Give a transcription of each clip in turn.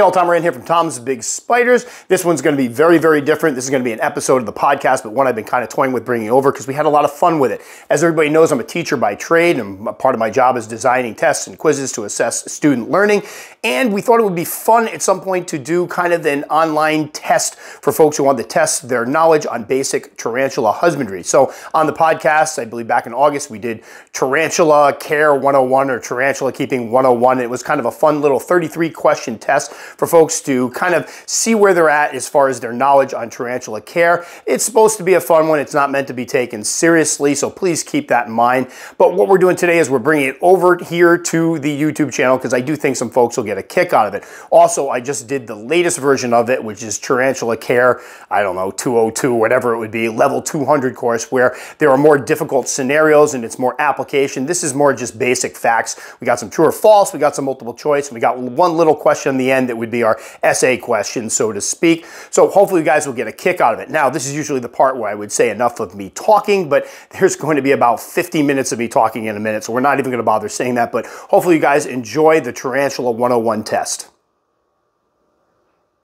Dale Tom in here from Tom's Big Spiders. This one's going to be very, very different. This is going to be an episode of the podcast, but one I've been kind of toying with bringing over because we had a lot of fun with it. As everybody knows, I'm a teacher by trade, and part of my job is designing tests and quizzes to assess student learning. And we thought it would be fun at some point to do kind of an online test for folks who want to test their knowledge on basic tarantula husbandry. So on the podcast, I believe back in August, we did tarantula care 101 or tarantula keeping 101. It was kind of a fun little 33 question test for folks to kind of see where they're at as far as their knowledge on tarantula care. It's supposed to be a fun one. It's not meant to be taken seriously, so please keep that in mind. But what we're doing today is we're bringing it over here to the YouTube channel because I do think some folks will get a kick out of it. Also, I just did the latest version of it, which is Tarantula Care, I don't know, 202, whatever it would be, level 200 course, where there are more difficult scenarios and it's more application. This is more just basic facts. We got some true or false, we got some multiple choice, and we got one little question in the end that would be our essay question, so to speak. So hopefully you guys will get a kick out of it. Now, this is usually the part where I would say enough of me talking, but there's going to be about 50 minutes of me talking in a minute, so we're not even going to bother saying that, but hopefully you guys enjoy the Tarantula 101 test.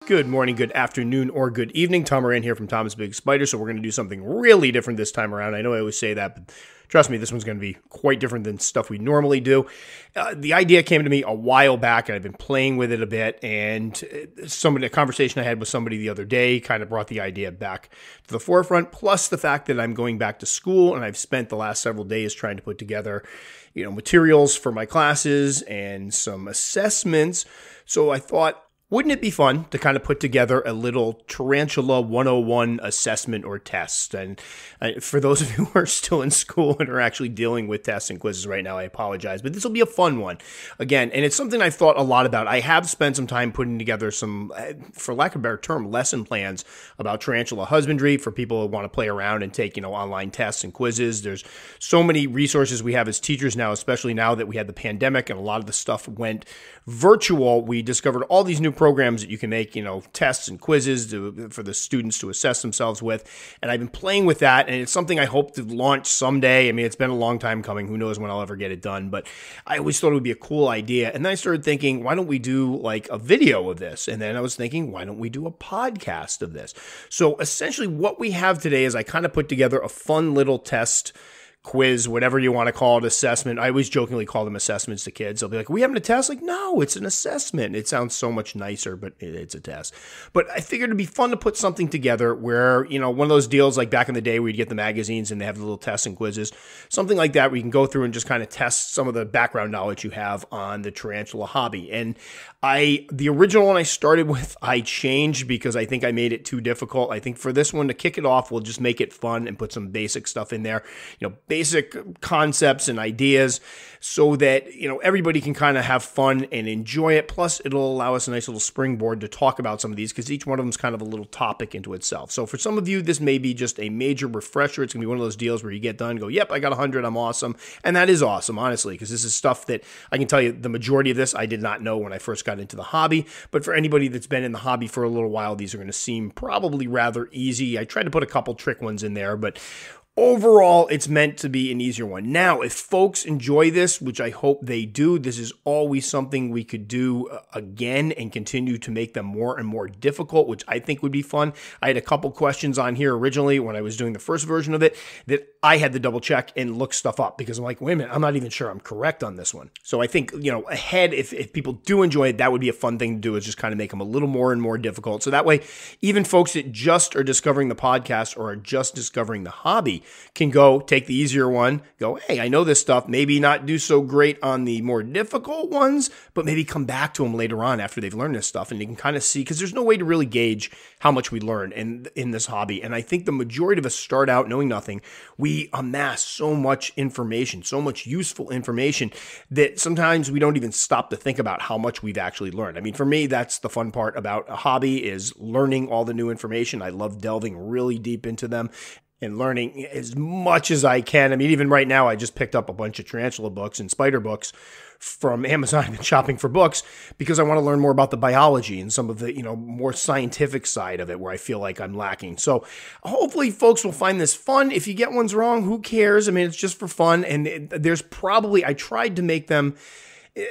Good morning, good afternoon, or good evening. Tom Moran here from Tom's Big Spider. So we're going to do something really different this time around. I know I always say that, but trust me, this one's going to be quite different than stuff we normally do. Uh, the idea came to me a while back, and I've been playing with it a bit. And uh, somebody, a conversation I had with somebody the other day, kind of brought the idea back to the forefront. Plus the fact that I'm going back to school, and I've spent the last several days trying to put together, you know, materials for my classes and some assessments. So I thought wouldn't it be fun to kind of put together a little Tarantula 101 assessment or test? And uh, for those of you who are still in school and are actually dealing with tests and quizzes right now, I apologize, but this will be a fun one. Again, and it's something I've thought a lot about. I have spent some time putting together some, uh, for lack of a better term, lesson plans about tarantula husbandry for people who want to play around and take, you know, online tests and quizzes. There's so many resources we have as teachers now, especially now that we had the pandemic and a lot of the stuff went virtual. We discovered all these new programs that you can make, you know, tests and quizzes to, for the students to assess themselves with. And I've been playing with that, and it's something I hope to launch someday. I mean, it's been a long time coming. Who knows when I'll ever get it done? But I always thought it would be a cool idea. And then I started thinking, why don't we do like a video of this? And then I was thinking, why don't we do a podcast of this? So essentially, what we have today is I kind of put together a fun little test quiz, whatever you want to call it, assessment. I always jokingly call them assessments to kids. They'll be like, "We having a test?" Like, no, it's an assessment. It sounds so much nicer, but it's a test. But I figured it'd be fun to put something together where you know one of those deals like back in the day where you'd get the magazines and they have the little tests and quizzes, something like that. where you can go through and just kind of test some of the background knowledge you have on the tarantula hobby. And I, the original one I started with, I changed because I think I made it too difficult. I think for this one to kick it off, we'll just make it fun and put some basic stuff in there. You know basic concepts and ideas so that you know everybody can kind of have fun and enjoy it plus it'll allow us a nice little springboard to talk about some of these because each one of them is kind of a little topic into itself so for some of you this may be just a major refresher it's going to be one of those deals where you get done go yep i got 100 i'm awesome and that is awesome honestly because this is stuff that i can tell you the majority of this i did not know when i first got into the hobby but for anybody that's been in the hobby for a little while these are going to seem probably rather easy i tried to put a couple trick ones in there but overall, it's meant to be an easier one. Now, if folks enjoy this, which I hope they do, this is always something we could do uh, again and continue to make them more and more difficult, which I think would be fun. I had a couple questions on here originally when I was doing the first version of it that I had to double check and look stuff up because I'm like, wait a minute, I'm not even sure I'm correct on this one. So I think, you know, ahead, if, if people do enjoy it, that would be a fun thing to do is just kind of make them a little more and more difficult. So that way, even folks that just are discovering the podcast or are just discovering the hobby, can go take the easier one, go, hey, I know this stuff, maybe not do so great on the more difficult ones, but maybe come back to them later on after they've learned this stuff and you can kind of see, because there's no way to really gauge how much we learn in, in this hobby. And I think the majority of us start out knowing nothing. We amass so much information, so much useful information that sometimes we don't even stop to think about how much we've actually learned. I mean, for me, that's the fun part about a hobby is learning all the new information. I love delving really deep into them and learning as much as I can. I mean, even right now, I just picked up a bunch of tarantula books and spider books from Amazon. and shopping for books because I want to learn more about the biology and some of the, you know, more scientific side of it where I feel like I'm lacking. So hopefully folks will find this fun. If you get ones wrong, who cares? I mean, it's just for fun. And there's probably, I tried to make them eh,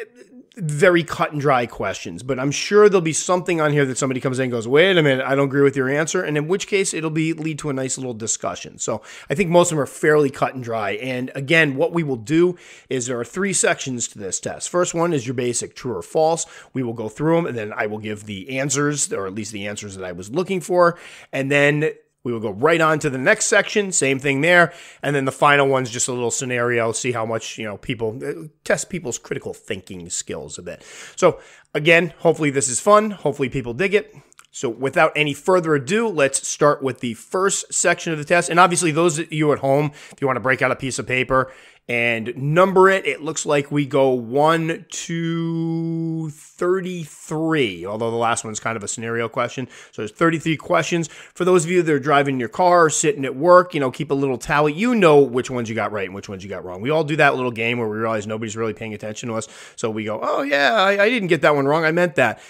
very cut and dry questions, but I'm sure there'll be something on here that somebody comes in and goes, wait a minute, I don't agree with your answer. And in which case it'll be lead to a nice little discussion. So I think most of them are fairly cut and dry. And again, what we will do is there are three sections to this test. First one is your basic true or false. We will go through them and then I will give the answers or at least the answers that I was looking for. And then we will go right on to the next section. Same thing there. And then the final one's just a little scenario, see how much, you know, people uh, test people's critical thinking skills a bit. So, again, hopefully this is fun. Hopefully people dig it. So, without any further ado, let's start with the first section of the test. And obviously, those of you at home, if you want to break out a piece of paper and number it. It looks like we go 1 to 33, although the last one's kind of a scenario question. So there's 33 questions. For those of you that are driving your car or sitting at work, you know, keep a little tally. You know which ones you got right and which ones you got wrong. We all do that little game where we realize nobody's really paying attention to us. So we go, oh, yeah, I, I didn't get that one wrong. I meant that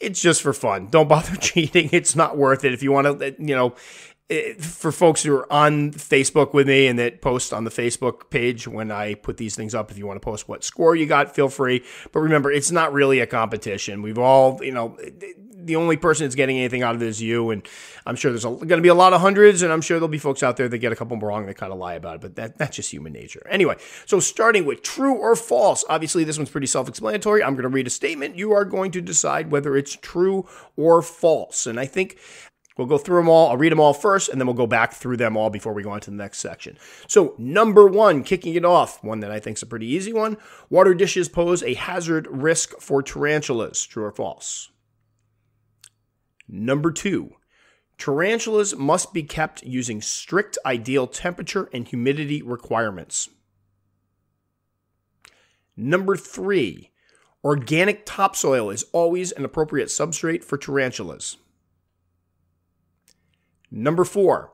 it's just for fun. Don't bother cheating. It's not worth it. If you want to, you know, for folks who are on Facebook with me and that post on the Facebook page when I put these things up, if you want to post what score you got, feel free. But remember, it's not really a competition. We've all, you know, the only person that's getting anything out of this you. And I'm sure there's going to be a lot of hundreds, and I'm sure there'll be folks out there that get a couple wrong that kind of lie about it. But that, that's just human nature. Anyway, so starting with true or false, obviously this one's pretty self explanatory. I'm going to read a statement. You are going to decide whether it's true or false. And I think We'll go through them all. I'll read them all first, and then we'll go back through them all before we go on to the next section. So, number one, kicking it off, one that I think is a pretty easy one. Water dishes pose a hazard risk for tarantulas. True or false? Number two, tarantulas must be kept using strict ideal temperature and humidity requirements. Number three, organic topsoil is always an appropriate substrate for tarantulas. Number four,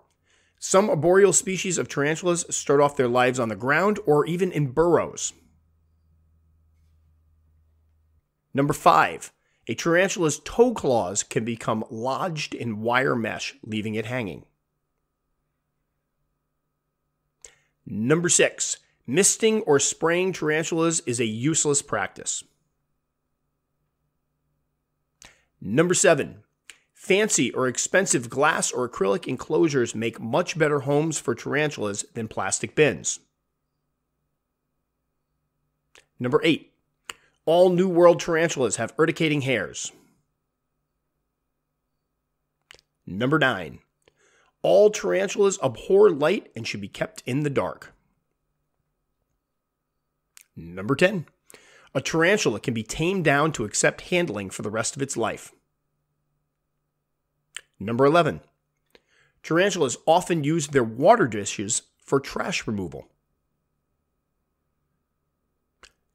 some arboreal species of tarantulas start off their lives on the ground or even in burrows. Number five, a tarantula's toe claws can become lodged in wire mesh, leaving it hanging. Number six, misting or spraying tarantulas is a useless practice. Number seven, Fancy or expensive glass or acrylic enclosures make much better homes for tarantulas than plastic bins. Number 8. All New World tarantulas have urticating hairs. Number 9. All tarantulas abhor light and should be kept in the dark. Number 10. A tarantula can be tamed down to accept handling for the rest of its life. Number 11. Tarantulas often use their water dishes for trash removal.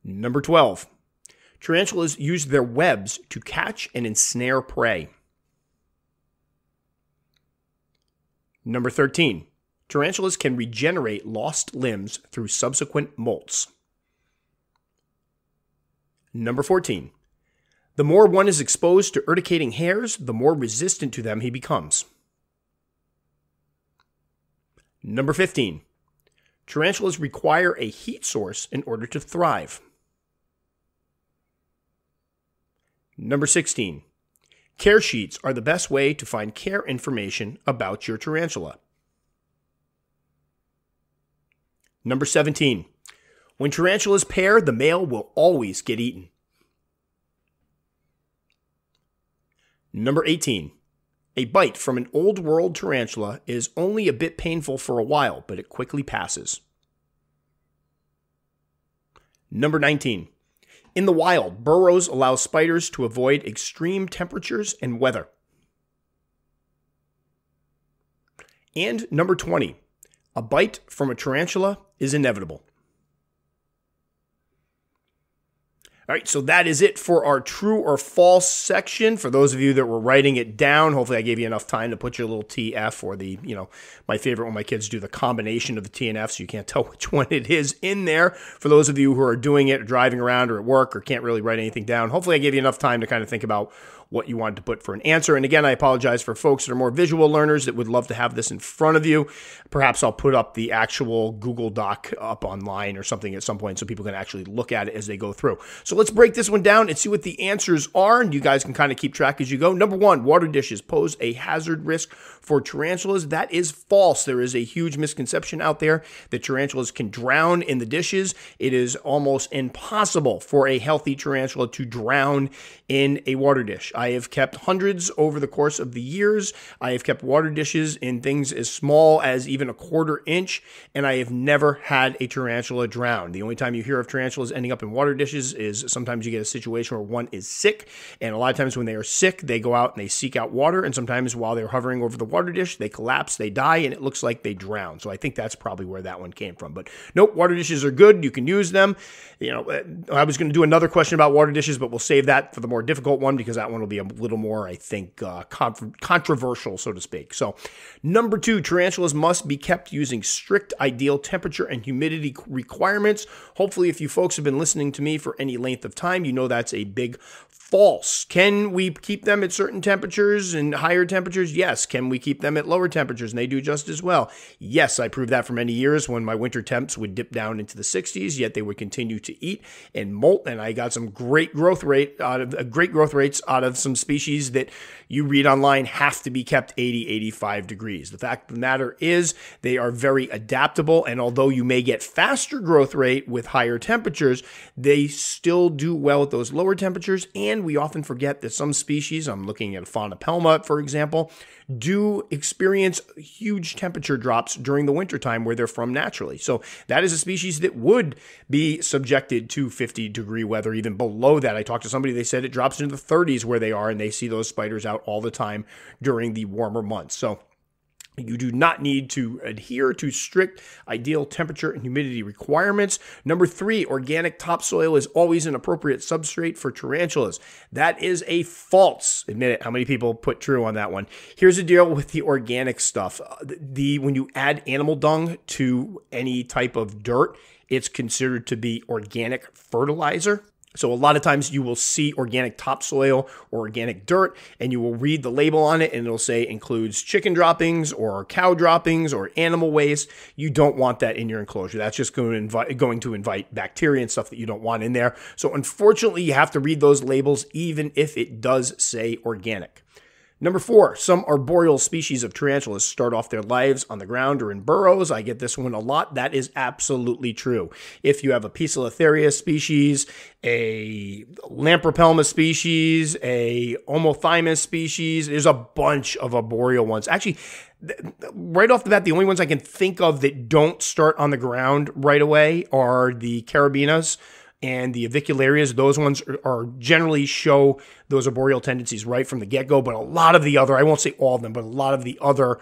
Number 12. Tarantulas use their webs to catch and ensnare prey. Number 13. Tarantulas can regenerate lost limbs through subsequent molts. Number 14. The more one is exposed to urticating hairs, the more resistant to them he becomes. Number 15. Tarantulas require a heat source in order to thrive. Number 16. Care sheets are the best way to find care information about your tarantula. Number 17. When tarantulas pair, the male will always get eaten. Number 18. A bite from an old world tarantula is only a bit painful for a while, but it quickly passes. Number 19. In the wild, burrows allow spiders to avoid extreme temperatures and weather. And number 20. A bite from a tarantula is inevitable. All right, so that is it for our true or false section. For those of you that were writing it down, hopefully I gave you enough time to put your little TF or the, you know, my favorite when my kids do the combination of the T and F so you can't tell which one it is in there. For those of you who are doing it, driving around or at work or can't really write anything down, hopefully I gave you enough time to kind of think about what you wanted to put for an answer. And again, I apologize for folks that are more visual learners that would love to have this in front of you. Perhaps I'll put up the actual Google Doc up online or something at some point so people can actually look at it as they go through. So let's break this one down and see what the answers are. And you guys can kind of keep track as you go. Number one, water dishes pose a hazard risk for tarantulas. That is false. There is a huge misconception out there that tarantulas can drown in the dishes. It is almost impossible for a healthy tarantula to drown in a water dish. I have kept hundreds over the course of the years. I have kept water dishes in things as small as even a quarter inch, and I have never had a tarantula drown. The only time you hear of tarantulas ending up in water dishes is sometimes you get a situation where one is sick, and a lot of times when they are sick, they go out and they seek out water, and sometimes while they're hovering over the water dish, they collapse, they die, and it looks like they drown. So I think that's probably where that one came from. But nope, water dishes are good. You can use them. You know, uh, I was going to do another question about water dishes, but we'll save that for the more difficult one because that one will be a little more, I think, uh, controversial, so to speak. So, number two, tarantulas must be kept using strict ideal temperature and humidity requirements. Hopefully, if you folks have been listening to me for any length of time, you know that's a big false. Can we keep them at certain temperatures and higher temperatures? Yes. Can we keep them at lower temperatures and they do just as well? Yes, I proved that for many years when my winter temps would dip down into the 60s, yet they would continue to eat and molt, and I got some great growth rate out of uh, great growth rates out of some species that you read online have to be kept 80, 85 degrees. The fact of the matter is they are very adaptable. And although you may get faster growth rate with higher temperatures, they still do well at those lower temperatures. And we often forget that some species, I'm looking at Phanepelma, for example, do experience huge temperature drops during the wintertime where they're from naturally. So that is a species that would be subjected to 50 degree weather, even below that. I talked to somebody, they said it drops into the 30s where they they are, and they see those spiders out all the time during the warmer months. So you do not need to adhere to strict ideal temperature and humidity requirements. Number three, organic topsoil is always an appropriate substrate for tarantulas. That is a false. Admit it. How many people put true on that one? Here's the deal with the organic stuff. Uh, the when you add animal dung to any type of dirt, it's considered to be organic fertilizer. So a lot of times you will see organic topsoil or organic dirt and you will read the label on it and it'll say includes chicken droppings or cow droppings or animal waste. You don't want that in your enclosure. That's just going to invite going to invite bacteria and stuff that you don't want in there. So unfortunately, you have to read those labels even if it does say organic. Number four, some arboreal species of tarantulas start off their lives on the ground or in burrows. I get this one a lot. That is absolutely true. If you have a Piscilatheria species, a Lampropelma species, a Omothymus species, there's a bunch of arboreal ones. Actually, right off the bat, the only ones I can think of that don't start on the ground right away are the Carabinas and the avicularias, those ones are, are, generally show those arboreal tendencies right from the get go. But a lot of the other, I won't say all of them, but a lot of the other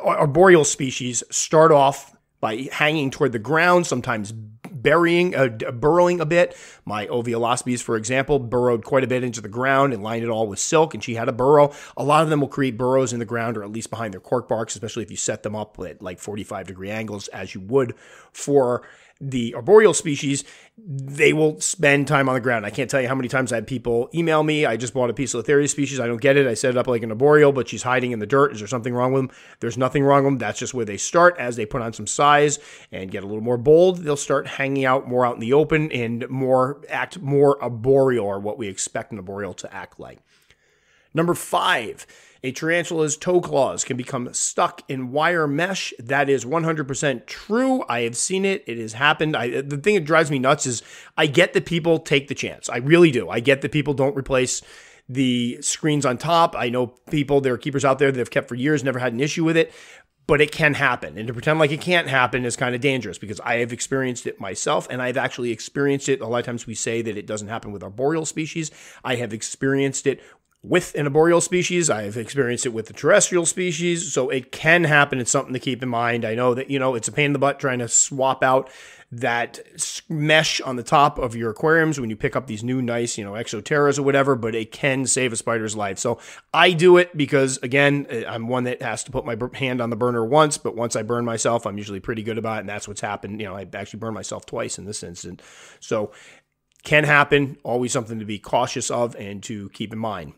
arboreal species start off by hanging toward the ground, sometimes burying, uh, burrowing a bit. My Oviolospies, for example, burrowed quite a bit into the ground and lined it all with silk, and she had a burrow. A lot of them will create burrows in the ground or at least behind their cork barks, especially if you set them up at like 45 degree angles, as you would for the arboreal species, they will spend time on the ground. I can't tell you how many times I had people email me, I just bought a piece of Lotharia species. I don't get it. I set it up like an arboreal, but she's hiding in the dirt. Is there something wrong with them? There's nothing wrong with them. That's just where they start. As they put on some size and get a little more bold, they'll start hanging out more out in the open and more act more arboreal or what we expect an arboreal to act like. Number five a tarantula's toe claws can become stuck in wire mesh. That is 100% true. I have seen it. It has happened. I, the thing that drives me nuts is I get that people take the chance. I really do. I get that people don't replace the screens on top. I know people, there are keepers out there that have kept for years, never had an issue with it, but it can happen. And to pretend like it can't happen is kind of dangerous because I have experienced it myself and I've actually experienced it. A lot of times we say that it doesn't happen with arboreal species. I have experienced it with an arboreal species. I've experienced it with the terrestrial species. So it can happen. It's something to keep in mind. I know that, you know, it's a pain in the butt trying to swap out that mesh on the top of your aquariums when you pick up these new nice, you know, exoterras or whatever, but it can save a spider's life. So I do it because, again, uh, I'm one that has to put my hand on the burner once, but once I burn myself, I'm usually pretty good about it. And that's what's happened. You know, I actually burned myself twice in this incident. So can happen, always something to be cautious of and to keep in mind.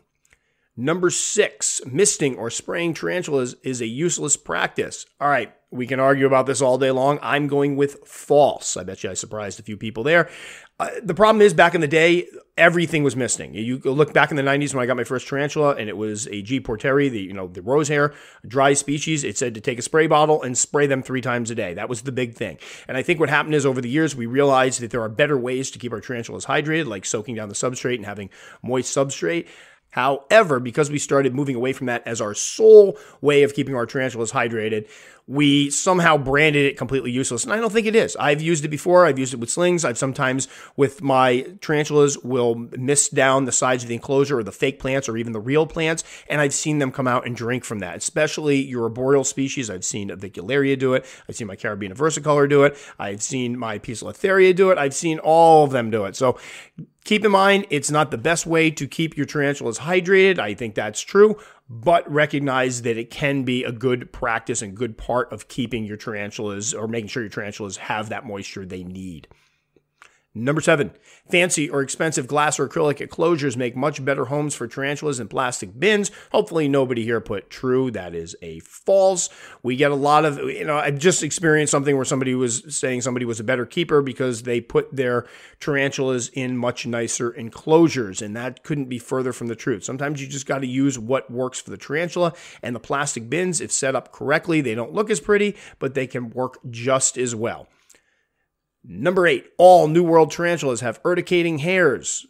Number six, misting or spraying tarantulas is a useless practice. All right, we can argue about this all day long. I'm going with false. I bet you I surprised a few people there. Uh, the problem is, back in the day, everything was misting. You look back in the 90s when I got my first tarantula, and it was a G. porteri, the you know the hair, dry species. It said to take a spray bottle and spray them three times a day. That was the big thing. And I think what happened is over the years we realized that there are better ways to keep our tarantulas hydrated, like soaking down the substrate and having moist substrate. However, because we started moving away from that as our sole way of keeping our tarantulas hydrated, we somehow branded it completely useless. And I don't think it is. I've used it before. I've used it with slings. I've sometimes with my tarantulas will miss down the sides of the enclosure or the fake plants or even the real plants. And I've seen them come out and drink from that, especially your arboreal species. I've seen avicularia do it. I've seen my carabina versicolor do it. I've seen my Letharia do it. I've seen all of them do it. So Keep in mind, it's not the best way to keep your tarantulas hydrated. I think that's true, but recognize that it can be a good practice and good part of keeping your tarantulas or making sure your tarantulas have that moisture they need. Number seven, fancy or expensive glass or acrylic enclosures make much better homes for tarantulas than plastic bins. Hopefully, nobody here put true. That is a false. We get a lot of, you know, I just experienced something where somebody was saying somebody was a better keeper because they put their tarantulas in much nicer enclosures. And that couldn't be further from the truth. Sometimes you just got to use what works for the tarantula. And the plastic bins, if set up correctly, they don't look as pretty, but they can work just as well. Number eight, all New World tarantulas have urticating hairs.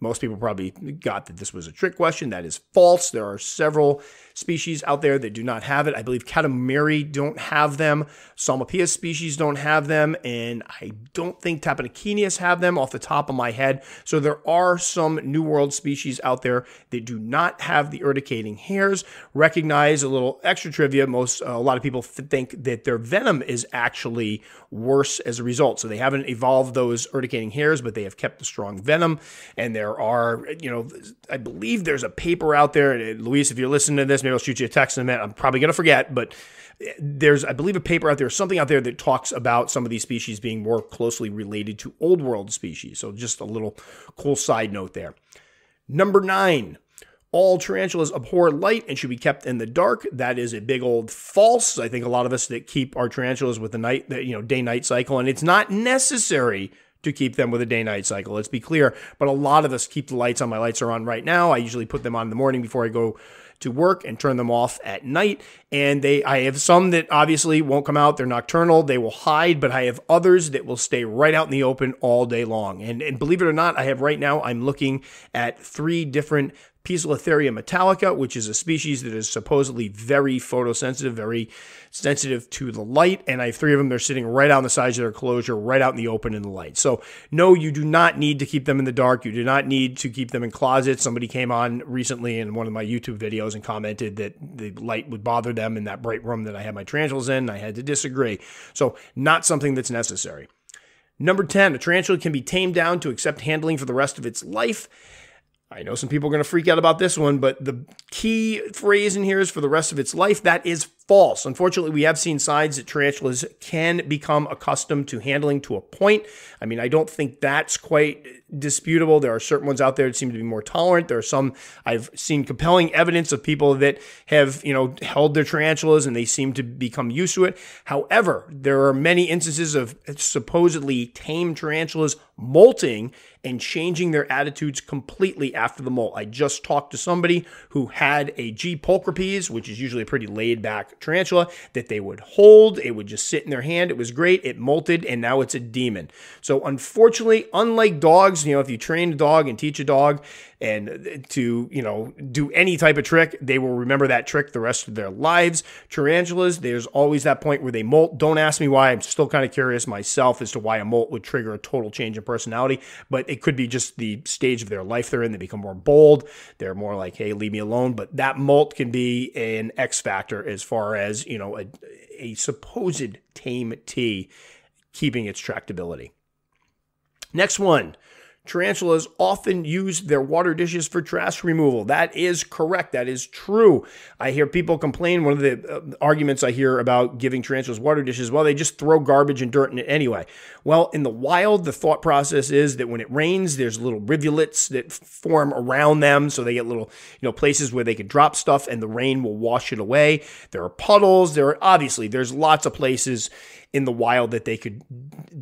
Most people probably got that this was a trick question. That is false. There are several species out there that do not have it. I believe Katamari don't have them. Salmapia species don't have them. And I don't think Tapanakinius have them off the top of my head. So there are some New World species out there that do not have the urticating hairs. Recognize a little extra trivia. Most, uh, a lot of people think that their venom is actually worse as a result. So they haven't evolved those urticating hairs, but they have kept the strong venom. And there are, you know, I believe there's a paper out there. Uh, Luis, if you're listening to this, I'll shoot you a text in a minute. I'm probably going to forget, but eh, there's, I believe, a paper out there, something out there that talks about some of these species being more closely related to old world species. So just a little cool side note there. Number nine, all tarantulas abhor light and should be kept in the dark. That is a big old false. I think a lot of us that keep our tarantulas with the night, that you know, day night cycle, and it's not necessary to keep them with a day night cycle. Let's be clear. But a lot of us keep the lights on. My lights are on right now. I usually put them on in the morning before I go to work and turn them off at night. And they, I have some that obviously won't come out. They're nocturnal. They will hide, but I have others that will stay right out in the open all day long. And, and believe it or not, I have right now, I'm looking at three different Piecelatheria metallica, which is a species that is supposedly very photosensitive, very sensitive to the light. And I have three of them. They're sitting right on the sides of their enclosure, right out in the open in the light. So, no, you do not need to keep them in the dark. You do not need to keep them in closets. Somebody came on recently in one of my YouTube videos and commented that the light would bother them in that bright room that I had my tarantulas in. I had to disagree. So, not something that's necessary. Number 10, a tarantula can be tamed down to accept handling for the rest of its life. I know some people are going to freak out about this one, but the key phrase in here is for the rest of its life. That is false. Unfortunately, we have seen signs that tarantulas can become accustomed to handling to a point. I mean, I don't think that's quite disputable. There are certain ones out there that seem to be more tolerant. There are some I've seen compelling evidence of people that have, you know, held their tarantulas and they seem to become used to it. However, there are many instances of supposedly tame tarantulas molting and changing their attitudes completely after the molt. I just talked to somebody who had a G. pulchripes, which is usually a pretty laid back tarantula that they would hold. It would just sit in their hand. It was great. It molted, and now it's a demon. So, unfortunately, unlike dogs, you know, if you train a dog and teach a dog, and uh, to you know do any type of trick they will remember that trick the rest of their lives tarantulas there's always that point where they molt don't ask me why i'm still kind of curious myself as to why a molt would trigger a total change in personality but it could be just the stage of their life they're in they become more bold they're more like hey leave me alone but that molt can be an x factor as far as you know a, a supposed tame t keeping its tractability next one Tarantulas often use their water dishes for trash removal. That is correct. That is true. I hear people complain. One of the uh, arguments I hear about giving tarantulas water dishes, well, they just throw garbage and dirt in it anyway. Well, in the wild, the thought process is that when it rains, there's little rivulets that form around them. So they get little, you know, places where they could drop stuff and the rain will wash it away. There are puddles. There are obviously, there's lots of places in the wild that they could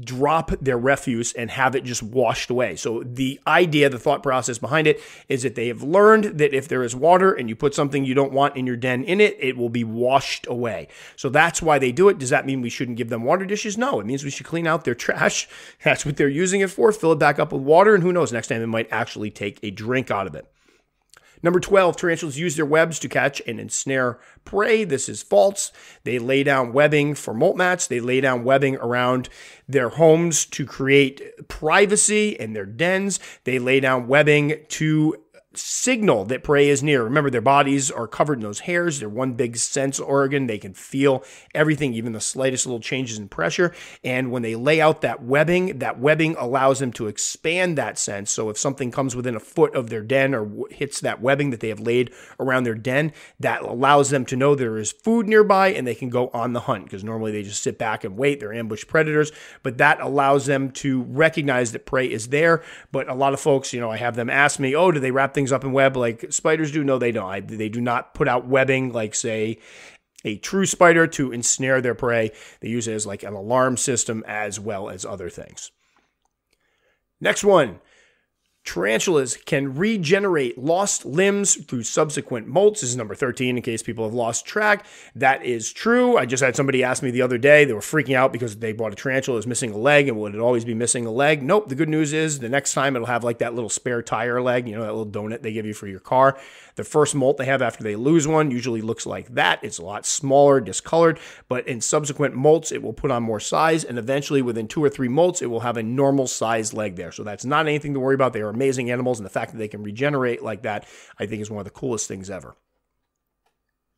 drop their refuse and have it just washed away. So the idea, the thought process behind it is that they have learned that if there is water and you put something you don't want in your den in it, it will be washed away. So that's why they do it. Does that mean we shouldn't give them water dishes? No, it means we should clean out their trash. That's what they're using it for. Fill it back up with water and who knows, next time they might actually take a drink out of it. Number 12, tarantulas use their webs to catch and ensnare prey. This is false. They lay down webbing for molt mats. They lay down webbing around their homes to create privacy in their dens. They lay down webbing to signal that prey is near. Remember, their bodies are covered in those hairs. They're one big sense organ. They can feel everything, even the slightest little changes in pressure. And when they lay out that webbing, that webbing allows them to expand that sense. So if something comes within a foot of their den or hits that webbing that they have laid around their den, that allows them to know there is food nearby and they can go on the hunt because normally they just sit back and wait. They're ambush predators, but that allows them to recognize that prey is there. But a lot of folks, you know, I have them ask me, oh, do they wrap things things up in web like spiders do. No, they don't. I, they do not put out webbing like, say, a true spider to ensnare their prey. They use it as like an alarm system as well as other things. Next one Tarantulas can regenerate lost limbs through subsequent molts. This is number 13, in case people have lost track. That is true. I just had somebody ask me the other day, they were freaking out because they bought a tarantula that was missing a leg, and would it always be missing a leg? Nope. The good news is the next time it'll have like that little spare tire leg, you know, that little donut they give you for your car. The first molt they have after they lose one usually looks like that. It's a lot smaller, discolored, but in subsequent molts, it will put on more size. And eventually, within two or three molts, it will have a normal size leg there. So that's not anything to worry about. They are amazing animals. And the fact that they can regenerate like that, I think, is one of the coolest things ever.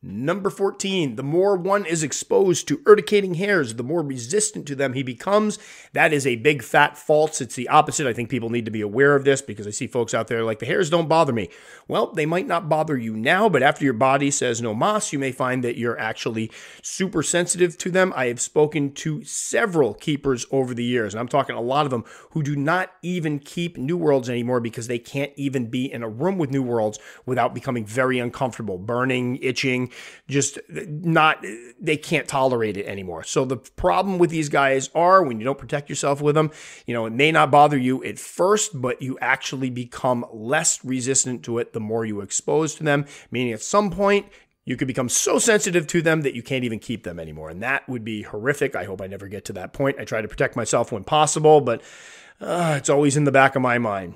Number 14, the more one is exposed to urticating hairs, the more resistant to them he becomes. That is a big fat false. It's the opposite. I think people need to be aware of this because I see folks out there like, the hairs don't bother me. Well, they might not bother you now, but after your body says no moss, you may find that you're actually super sensitive to them. I have spoken to several keepers over the years, and I'm talking a lot of them who do not even keep New Worlds anymore because they can't even be in a room with New Worlds without becoming very uncomfortable, burning, itching just not, they can't tolerate it anymore. So the problem with these guys are when you don't protect yourself with them, you know, it may not bother you at first, but you actually become less resistant to it the more you expose to them, meaning at some point you could become so sensitive to them that you can't even keep them anymore. And that would be horrific. I hope I never get to that point. I try to protect myself when possible, but uh, it's always in the back of my mind.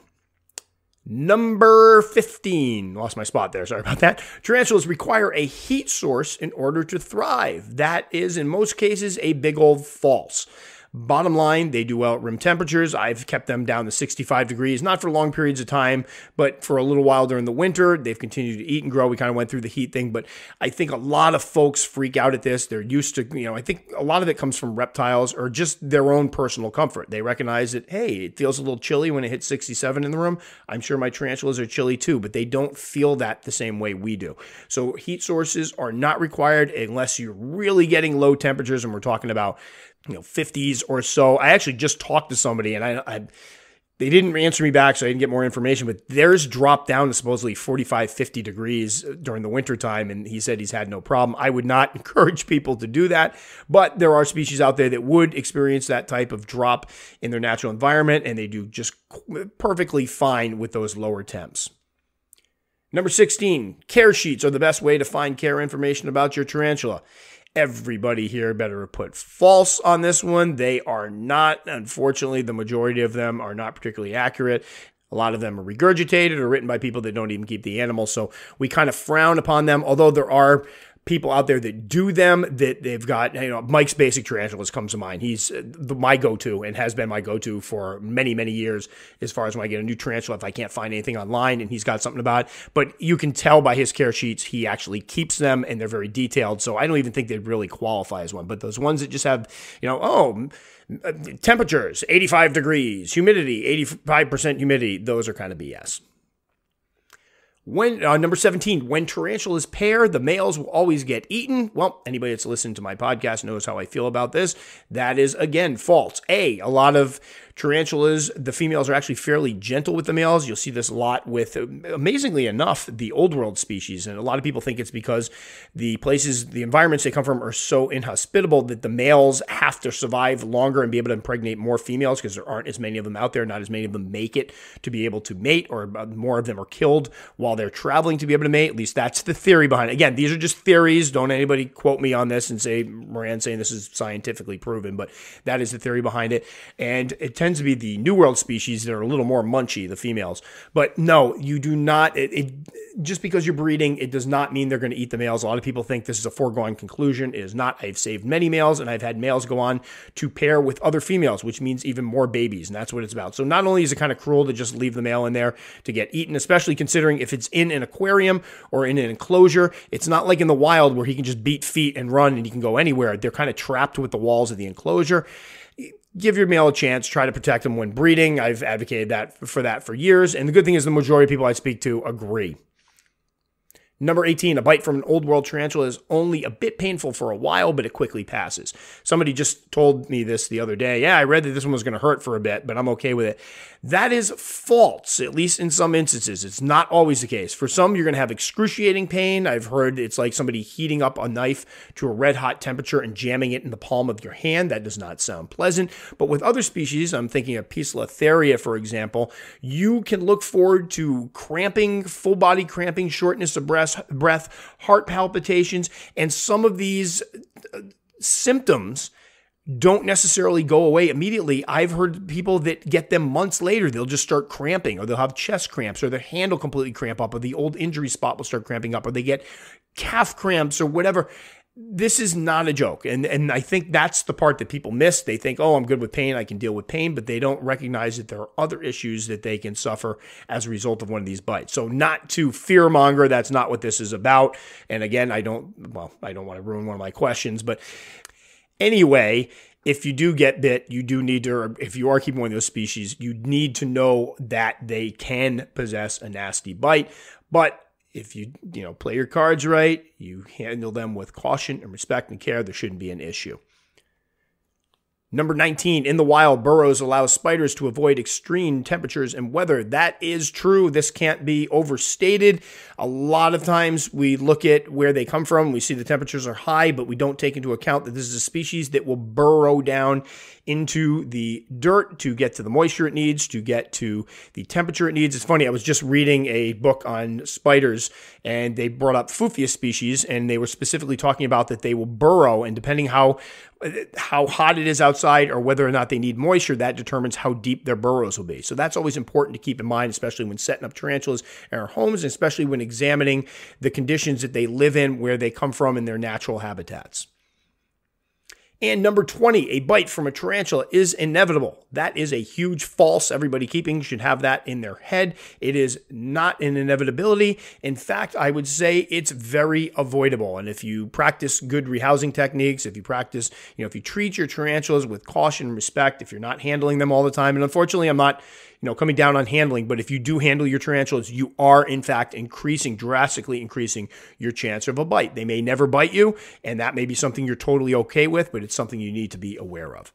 Number 15, lost my spot there, sorry about that. Tarantulas require a heat source in order to thrive. That is, in most cases, a big old false. Bottom line, they do well at room temperatures. I've kept them down to 65 degrees, not for long periods of time, but for a little while during the winter. They've continued to eat and grow. We kind of went through the heat thing, but I think a lot of folks freak out at this. They're used to, you know, I think a lot of it comes from reptiles or just their own personal comfort. They recognize that, hey, it feels a little chilly when it hits 67 in the room. I'm sure my tarantulas are chilly too, but they don't feel that the same way we do. So heat sources are not required unless you're really getting low temperatures and we're talking about you know 50s or so. I actually just talked to somebody and I, I they didn't answer me back, so I didn't get more information. But theirs dropped down to supposedly 45, 50 degrees uh, during the wintertime, and he said he's had no problem. I would not encourage people to do that, but there are species out there that would experience that type of drop in their natural environment, and they do just perfectly fine with those lower temps. Number 16, care sheets are the best way to find care information about your tarantula everybody here better put false on this one. They are not. Unfortunately, the majority of them are not particularly accurate. A lot of them are regurgitated or written by people that don't even keep the animal. So we kind of frown upon them, although there are people out there that do them that they've got you know mike's basic tarantulas comes to mind he's uh, the, my go-to and has been my go-to for many many years as far as when i get a new tarantula if i can't find anything online and he's got something about it but you can tell by his care sheets he actually keeps them and they're very detailed so i don't even think they'd really qualify as one but those ones that just have you know oh uh, temperatures 85 degrees humidity 85% humidity those are kind of bs when uh, number 17, when tarantulas pair, the males will always get eaten. Well, anybody that's listened to my podcast knows how I feel about this. That is again false. A, a lot of Tarantulas, the females are actually fairly gentle with the males. You'll see this a lot with, amazingly enough, the old world species. And a lot of people think it's because the places, the environments they come from are so inhospitable that the males have to survive longer and be able to impregnate more females because there aren't as many of them out there. Not as many of them make it to be able to mate, or uh, more of them are killed while they're traveling to be able to mate. At least that's the theory behind it. Again, these are just theories. Don't anybody quote me on this and say, Moran saying this is scientifically proven, but that is the theory behind it. And it tends to be the New World species that are a little more munchy, the females. But no, you do not. It, it just because you're breeding, it does not mean they're going to eat the males. A lot of people think this is a foregone conclusion. It is not. I've saved many males, and I've had males go on to pair with other females, which means even more babies, and that's what it's about. So not only is it kind of cruel to just leave the male in there to get eaten, especially considering if it's in an aquarium or in an enclosure, it's not like in the wild where he can just beat feet and run and he can go anywhere. They're kind of trapped with the walls of the enclosure give your male a chance, try to protect them when breeding. I've advocated that for that for years. And the good thing is the majority of people I speak to agree. Number 18, a bite from an old world tarantula is only a bit painful for a while, but it quickly passes. Somebody just told me this the other day. Yeah, I read that this one was going to hurt for a bit, but I'm okay with it. That is false, at least in some instances. It's not always the case. For some, you're going to have excruciating pain. I've heard it's like somebody heating up a knife to a red hot temperature and jamming it in the palm of your hand. That does not sound pleasant. But with other species, I'm thinking of Piscilatharia, for example, you can look forward to cramping, full body cramping, shortness of breath breath, breath heart palpitations, and some of these uh, symptoms don't necessarily go away immediately. I've heard people that get them months later, they'll just start cramping, or they'll have chest cramps, or their hand will completely cramp up, or the old injury spot will start cramping up, or they get calf cramps or whatever this is not a joke. And and I think that's the part that people miss. They think, "Oh, I'm good with pain. I can deal with pain," but they don't recognize that there are other issues that they can suffer as a result of one of these bites. So not to fear monger, that's not what this is about. And again, I don't well, I don't want to ruin one of my questions, but anyway, if you do get bit, you do need to, if you are keeping one of those species, you need to know that they can possess a nasty bite. But if you you know play your cards right, you handle them with caution and respect and care, there shouldn't be an issue. Number 19, in the wild, burrows allow spiders to avoid extreme temperatures and weather. That is true. This can't be overstated. A lot of times we look at where they come from, we see the temperatures are high, but we don't take into account that this is a species that will burrow down into the dirt to get to the moisture it needs, to get to the temperature it needs. It's funny, I was just reading a book on spiders and they brought up Fufia species and they were specifically talking about that they will burrow and depending how how hot it is outside or whether or not they need moisture, that determines how deep their burrows will be. So that's always important to keep in mind, especially when setting up tarantulas in our homes, and especially when examining the conditions that they live in, where they come from in their natural habitats. And number 20, a bite from a tarantula is inevitable. That is a huge false. Everybody keeping should have that in their head. It is not an inevitability. In fact, I would say it's very avoidable. And if you practice good rehousing techniques, if you practice, you know, if you treat your tarantulas with caution and respect, if you're not handling them all the time, and unfortunately, I'm not you know, coming down on handling. But if you do handle your tarantulas, you are in fact increasing, drastically increasing your chance of a bite. They may never bite you, and that may be something you're totally okay with, but it's something you need to be aware of.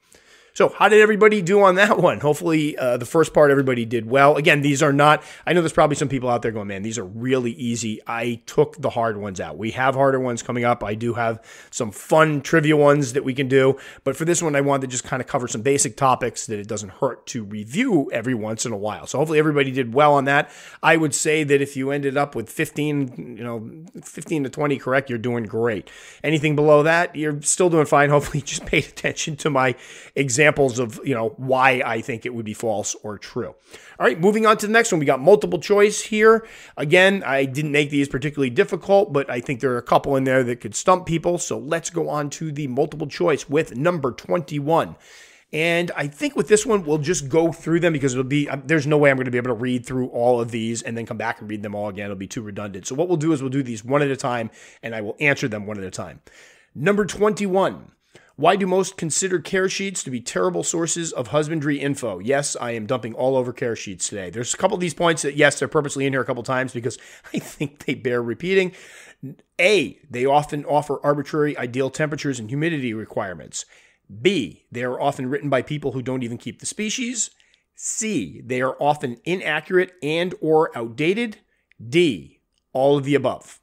So, how did everybody do on that one? Hopefully, uh, the first part everybody did well. Again, these are not, I know there's probably some people out there going, man, these are really easy. I took the hard ones out. We have harder ones coming up. I do have some fun trivia ones that we can do. But for this one, I wanted to just kind of cover some basic topics that it doesn't hurt to review every once in a while. So, hopefully, everybody did well on that. I would say that if you ended up with 15, you know, 15 to 20 correct, you're doing great. Anything below that, you're still doing fine. Hopefully, you just paid attention to my exam examples of, you know, why I think it would be false or true. All right, moving on to the next one. We got multiple choice here. Again, I didn't make these particularly difficult, but I think there are a couple in there that could stump people. So let's go on to the multiple choice with number 21. And I think with this one, we'll just go through them because it'll be, um, there's no way I'm going to be able to read through all of these and then come back and read them all again. It'll be too redundant. So what we'll do is we'll do these one at a time and I will answer them one at a time. Number 21. Why do most consider care sheets to be terrible sources of husbandry info? Yes, I am dumping all over care sheets today. There's a couple of these points that, yes, they're purposely in here a couple times because I think they bear repeating. A, they often offer arbitrary ideal temperatures and humidity requirements. B, they are often written by people who don't even keep the species. C, they are often inaccurate and or outdated. D, all of the above.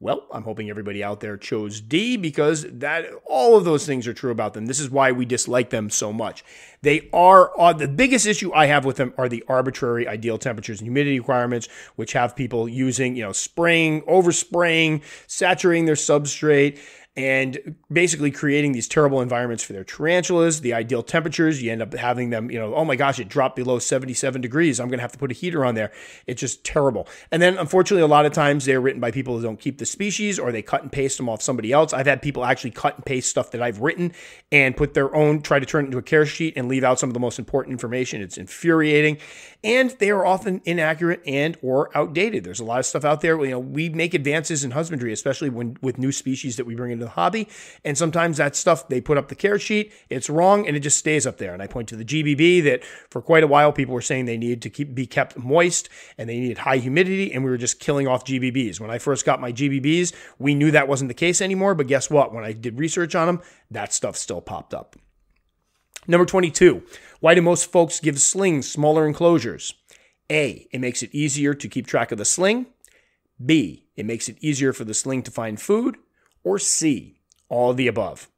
Well, I'm hoping everybody out there chose D because that all of those things are true about them. This is why we dislike them so much. They are uh, the biggest issue I have with them are the arbitrary ideal temperatures and humidity requirements, which have people using you know spraying, overspraying, saturating their substrate, and basically creating these terrible environments for their tarantulas. The ideal temperatures, you end up having them, you know, oh my gosh, it dropped below 77 degrees. I'm going to have to put a heater on there. It's just terrible. And then, unfortunately, a lot of times they're written by people who don't keep the species or they cut and paste them off somebody else. I've had people actually cut and paste stuff that I've written and put their own, try to turn it into a care sheet and leave out some of the most important information. It's infuriating. And they are often inaccurate and or outdated. There's a lot of stuff out there. You know, we make advances in husbandry, especially when with new species that we bring into the hobby. And sometimes that stuff, they put up the care sheet, it's wrong, and it just stays up there. And I point to the GBB that for quite a while, people were saying they needed to keep, be kept moist and they needed high humidity, and we were just killing off GBBs. When I first got my GBBs, we knew that wasn't the case anymore. But guess what? When I did research on them, that stuff still popped up. Number 22, why do most folks give slings smaller enclosures? A, it makes it easier to keep track of the sling. B, it makes it easier for the sling to find food or C, all of the above?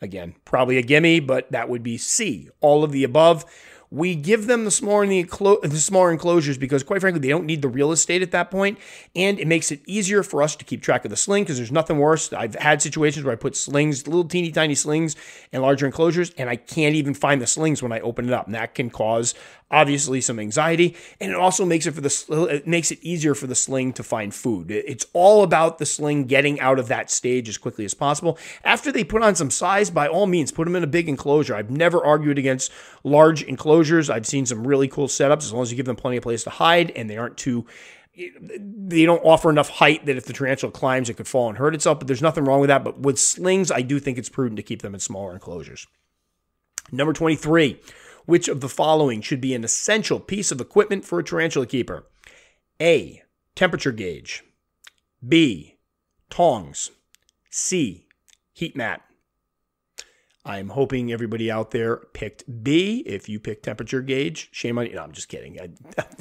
Again, probably a gimme, but that would be C, all of the above. We give them the smaller, the smaller enclosures because, quite frankly, they don't need the real estate at that point, and it makes it easier for us to keep track of the sling because there's nothing worse. I've had situations where I put slings, little teeny tiny slings, in larger enclosures, and I can't even find the slings when I open it up, and that can cause obviously some anxiety, and it also makes it for the it makes it easier for the sling to find food. It's all about the sling getting out of that stage as quickly as possible. After they put on some size, by all means, put them in a big enclosure. I've never argued against large enclosures. I've seen some really cool setups as long as you give them plenty of place to hide and they aren't too they don't offer enough height that if the tarantula climbs, it could fall and hurt itself. But there's nothing wrong with that. But with slings, I do think it's prudent to keep them in smaller enclosures. Number 23, which of the following should be an essential piece of equipment for a tarantula keeper? A. Temperature gauge. B. Tongs. C. Heat mat. I'm hoping everybody out there picked B. If you picked temperature gauge, shame on you. No, I'm just kidding. I,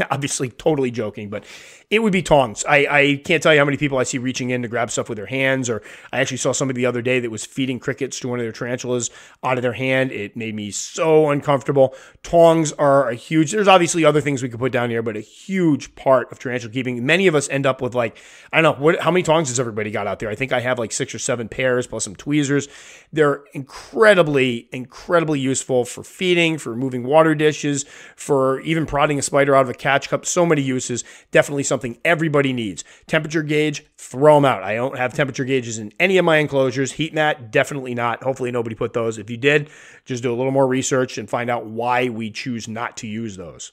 obviously, totally joking, but it would be tongs. I, I can't tell you how many people I see reaching in to grab stuff with their hands, or I actually saw somebody the other day that was feeding crickets to one of their tarantulas out of their hand. It made me so uncomfortable. Tongs are a huge, there's obviously other things we could put down here, but a huge part of tarantula keeping. Many of us end up with like, I don't know, what, how many tongs has everybody got out there? I think I have like six or seven pairs plus some tweezers. They're incredible incredibly, incredibly useful for feeding, for moving water dishes, for even prodding a spider out of a catch cup. So many uses. Definitely something everybody needs. Temperature gauge, throw them out. I don't have temperature gauges in any of my enclosures. Heat mat, definitely not. Hopefully nobody put those. If you did, just do a little more research and find out why we choose not to use those.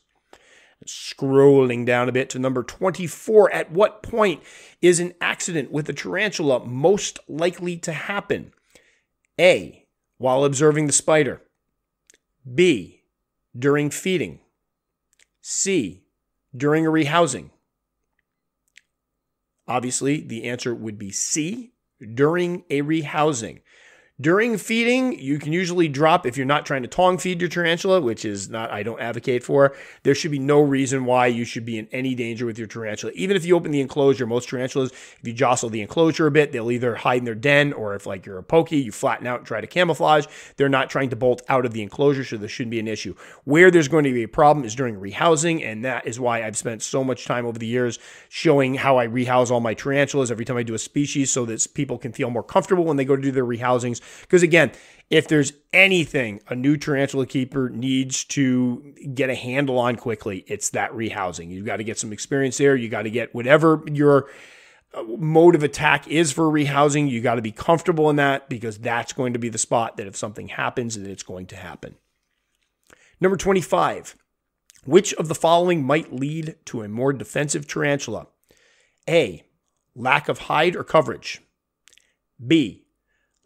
Scrolling down a bit to number 24. At what point is an accident with a tarantula most likely to happen? A while observing the spider. B. During feeding. C. During a rehousing. Obviously, the answer would be C. During a rehousing. During feeding, you can usually drop if you're not trying to tong feed your tarantula, which is not I don't advocate for. There should be no reason why you should be in any danger with your tarantula. Even if you open the enclosure, most tarantulas, if you jostle the enclosure a bit, they'll either hide in their den or if like you're a pokey, you flatten out and try to camouflage. They're not trying to bolt out of the enclosure, so there shouldn't be an issue. Where there's going to be a problem is during rehousing, and that is why I've spent so much time over the years showing how I rehouse all my tarantulas every time I do a species so that people can feel more comfortable when they go to do their rehousings because again, if there's anything a new tarantula keeper needs to get a handle on quickly, it's that rehousing. You've got to get some experience there. You got to get whatever your uh, mode of attack is for rehousing. You got to be comfortable in that because that's going to be the spot that if something happens, that it's going to happen. Number 25. Which of the following might lead to a more defensive tarantula? A. Lack of hide or coverage. B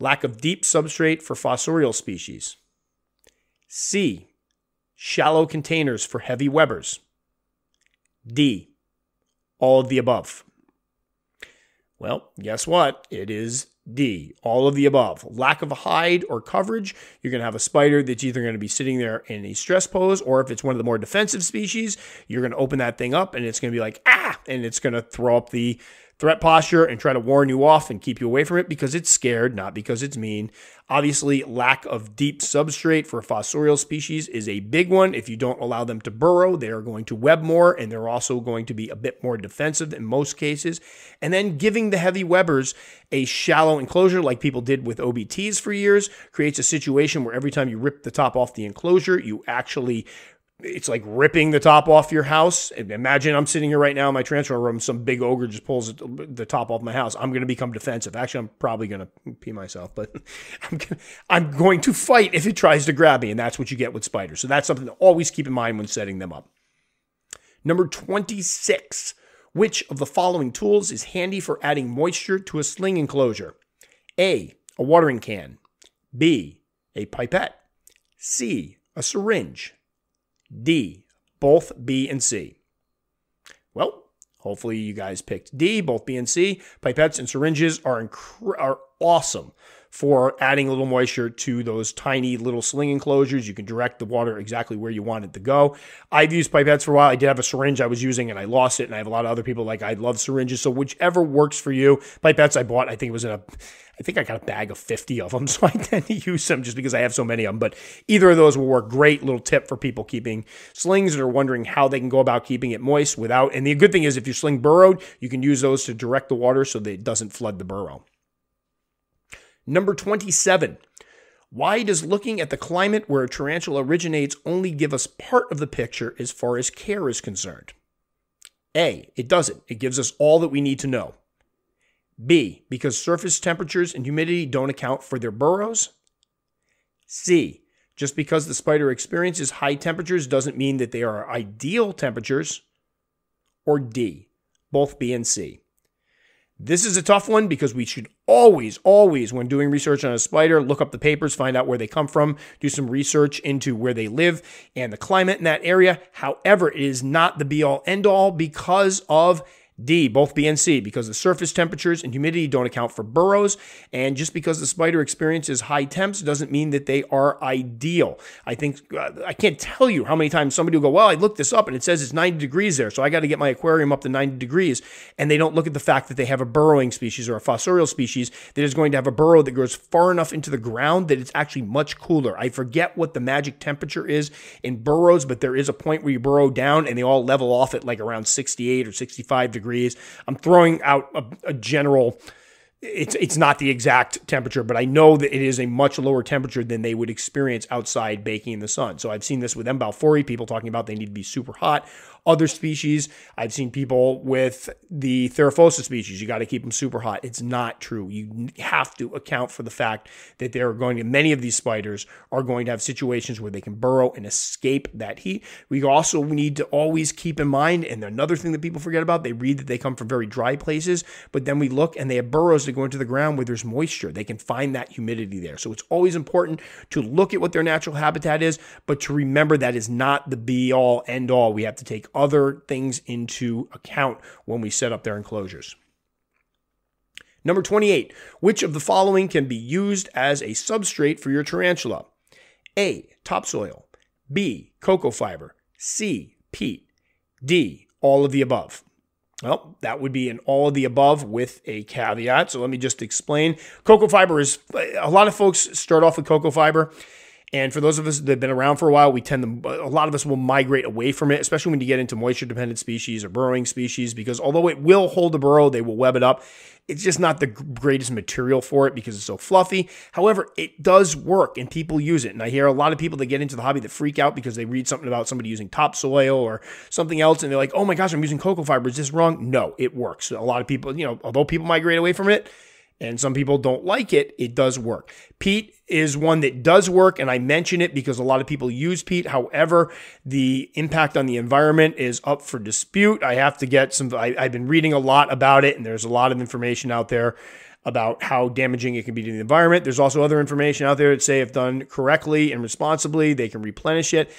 lack of deep substrate for fossorial species. C. Shallow containers for heavy Webers. D. All of the above. Well, guess what? It is D, all of the above. Lack of a hide or coverage. You're going to have a spider that's either going to be sitting there in a stress pose, or if it's one of the more defensive species, you're going to open that thing up and it's going to be like, ah, and it's going to throw up the threat posture and try to warn you off and keep you away from it because it's scared, not because it's mean. Obviously, lack of deep substrate for fossorial species is a big one. If you don't allow them to burrow, they are going to web more and they're also going to be a bit more defensive in most cases. And then giving the heavy webbers a shallow enclosure like people did with OBTs for years creates a situation where every time you rip the top off the enclosure, you actually it's like ripping the top off your house. Imagine I'm sitting here right now in my transfer room, some big ogre just pulls the top off my house. I'm going to become defensive. Actually, I'm probably going to pee myself, but I'm, gonna, I'm going to fight if it tries to grab me, and that's what you get with spiders. So that's something to always keep in mind when setting them up. Number 26. Which of the following tools is handy for adding moisture to a sling enclosure? A. A watering can. B. A pipette. C. A syringe. D, both B and C. Well, hopefully you guys picked D, both B and C. Pipettes and syringes are, incre- are awesome for adding a little moisture to those tiny little sling enclosures. You can direct the water exactly where you want it to go. I've used pipettes for a while. I did have a syringe I was using and I lost it. And I have a lot of other people like I love syringes. So whichever works for you, pipettes I bought, I think it was in a I think I got a bag of 50 of them, so I tend to use them just because I have so many of them. But either of those will work. Great little tip for people keeping slings that are wondering how they can go about keeping it moist without. And the good thing is, if your sling burrowed, you can use those to direct the water so that it doesn't flood the burrow. Number 27. Why does looking at the climate where a tarantula originates only give us part of the picture as far as care is concerned? A. It doesn't. It gives us all that we need to know. B. Because surface temperatures and humidity don't account for their burrows. C. Just because the spider experiences high temperatures doesn't mean that they are ideal temperatures. Or D. Both B and C. This is a tough one because we should always, always, when doing research on a spider, look up the papers, find out where they come from, do some research into where they live and the climate in that area. However, it is not the be all end all because of D, both B and C, because the surface temperatures and humidity don't account for burrows. And just because the spider experiences high temps doesn't mean that they are ideal. I think, uh, I can't tell you how many times somebody will go, Well, I looked this up and it says it's 90 degrees there, so I got to get my aquarium up to 90 degrees. And they don't look at the fact that they have a burrowing species or a fossorial species that is going to have a burrow that goes far enough into the ground that it's actually much cooler. I forget what the magic temperature is in burrows, but there is a point where you burrow down and they all level off at like around 68 or 65 degrees degrees. I'm throwing out a, a general it's it's not the exact temperature, but I know that it is a much lower temperature than they would experience outside baking in the sun. So I've seen this with Embalfori, people talking about they need to be super hot. Other species, I've seen people with the Theraphosa species, you got to keep them super hot. It's not true. You have to account for the fact that they are going to, many of these spiders are going to have situations where they can burrow and escape that heat. We also need to always keep in mind, and another thing that people forget about, they read that they come from very dry places, but then we look and they have burrows go into the ground where there's moisture. They can find that humidity there. So it's always important to look at what their natural habitat is, but to remember that is not the be all end all. We have to take other things into account when we set up their enclosures. Number 28, which of the following can be used as a substrate for your tarantula? A, topsoil, B, cocoa fiber, C, peat, D, all of the above. Well, that would be in all of the above with a caveat. So let me just explain. Cocoa fiber is a lot of folks start off with cocoa fiber and for those of us that have been around for a while, we tend to, a lot of us will migrate away from it, especially when you get into moisture dependent species or burrowing species, because although it will hold the burrow, they will web it up. It's just not the greatest material for it because it's so fluffy. However, it does work and people use it. And I hear a lot of people that get into the hobby that freak out because they read something about somebody using topsoil or something else and they're like, oh my gosh, I'm using cocoa fiber. Is this wrong? No, it works. A lot of people, you know, although people migrate away from it, and some people don't like it, it does work. Pete is one that does work, and I mention it because a lot of people use Pete. However, the impact on the environment is up for dispute. I have to get some, I, have been reading a lot about it, and there's a lot of information out there about how damaging it can be to the environment. There's also other information out there that say if done correctly and responsibly, they can replenish it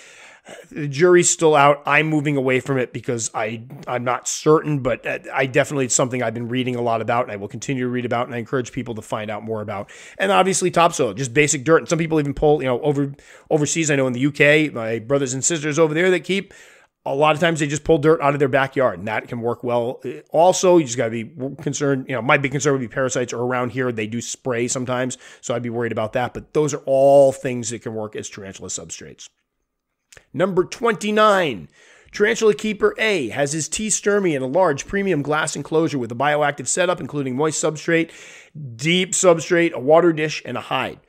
the jury's still out. I'm moving away from it because I I'm not certain, but uh, I definitely it's something I've been reading a lot about, and I will continue to read about, and I encourage people to find out more about. And obviously, topsoil, just basic dirt. And some people even pull, you know, over overseas. I know in the UK, my brothers and sisters over there that keep. A lot of times they just pull dirt out of their backyard, and that can work well. Uh, also, you just got to be concerned. You know, my big concern would be parasites, or around here they do spray sometimes, so I'd be worried about that. But those are all things that can work as tarantula substrates. Number 29. Tarantula Keeper A has his T. sturmii in a large premium glass enclosure with a bioactive setup, including moist substrate, deep substrate, a water dish, and a hide.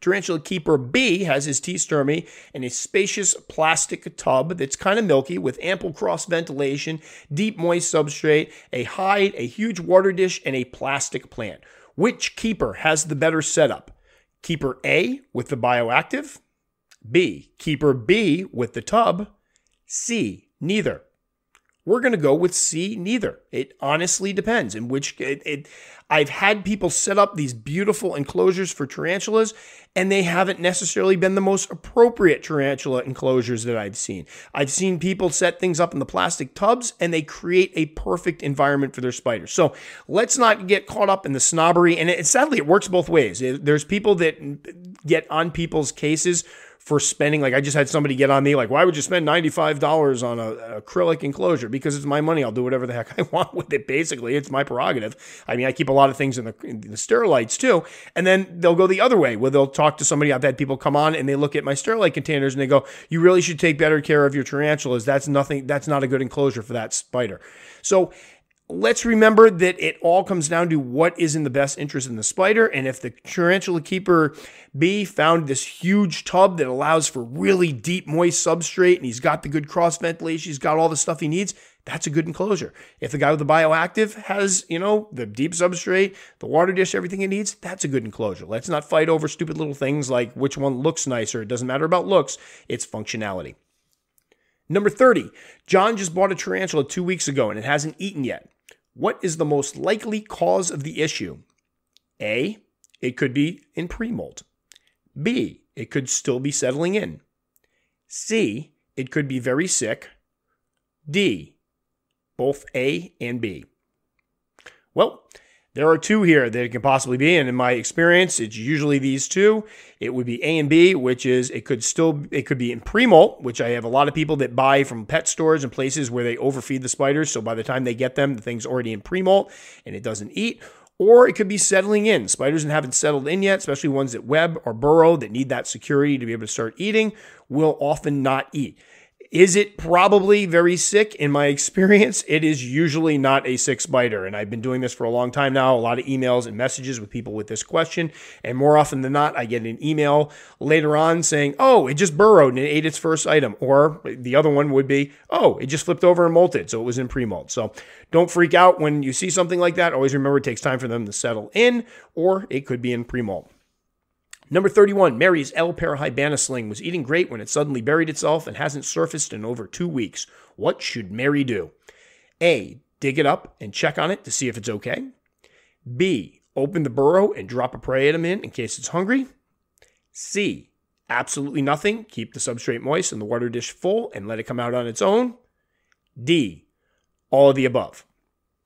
Tarantula Keeper B has his T. sturmii in a spacious plastic tub that's kind of milky with ample cross ventilation, deep moist substrate, a hide, a huge water dish, and a plastic plant. Which keeper has the better setup? Keeper A with the bioactive B, keeper B with the tub. C, neither. We're going to go with C, neither. It honestly depends. In which it, it, I've had people set up these beautiful enclosures for tarantulas, and they haven't necessarily been the most appropriate tarantula enclosures that I've seen. I've seen people set things up in the plastic tubs, and they create a perfect environment for their spiders. So let's not get caught up in the snobbery. And it, sadly, it works both ways. There's people that get on people's cases for spending. Like I just had somebody get on me, like, why would you spend $95 on a, an acrylic enclosure? Because it's my money. I'll do whatever the heck I want with it. Basically, it's my prerogative. I mean, I keep a lot of things in the, in the too. And then they'll go the other way where they'll talk to somebody. I've had people come on and they look at my sterilite containers and they go, you really should take better care of your tarantulas. That's nothing. That's not a good enclosure for that spider. So let's remember that it all comes down to what is in the best interest in the spider. And if the tarantula keeper bee found this huge tub that allows for really deep, moist substrate and he's got the good cross ventilation, he's got all the stuff he needs, that's a good enclosure. If the guy with the bioactive has, you know, the deep substrate, the water dish, everything it needs, that's a good enclosure. Let's not fight over stupid little things like which one looks nicer. It doesn't matter about looks, it's functionality. Number 30, John just bought a tarantula two weeks ago and it hasn't eaten yet. What is the most likely cause of the issue? A. It could be in pre B. It could still be settling in. C. It could be very sick. D. Both A and B. Well, there are two here that it can possibly be, and in my experience, it's usually these two. It would be A and B, which is it could still it could be in pre-molt, which I have a lot of people that buy from pet stores and places where they overfeed the spiders, so by the time they get them, the thing's already in pre-molt and it doesn't eat. Or it could be settling in. Spiders that haven't settled in yet, especially ones that web or burrow that need that security to be able to start eating, will often not eat. Is it probably very sick? In my experience, it is usually not a sick spider. And I've been doing this for a long time now, a lot of emails and messages with people with this question. And more often than not, I get an email later on saying, oh, it just burrowed and it ate its first item. Or the other one would be, oh, it just flipped over and molted. So it was in pre molt. So don't freak out when you see something like that. Always remember it takes time for them to settle in, or it could be in pre molt. Number 31, Mary's L. parahibana sling was eating great when it suddenly buried itself and hasn't surfaced in over two weeks. What should Mary do? A. Dig it up and check on it to see if it's okay. B. Open the burrow and drop a prey item in in case it's hungry. C. Absolutely nothing. Keep the substrate moist and the water dish full and let it come out on its own. D. All of the above.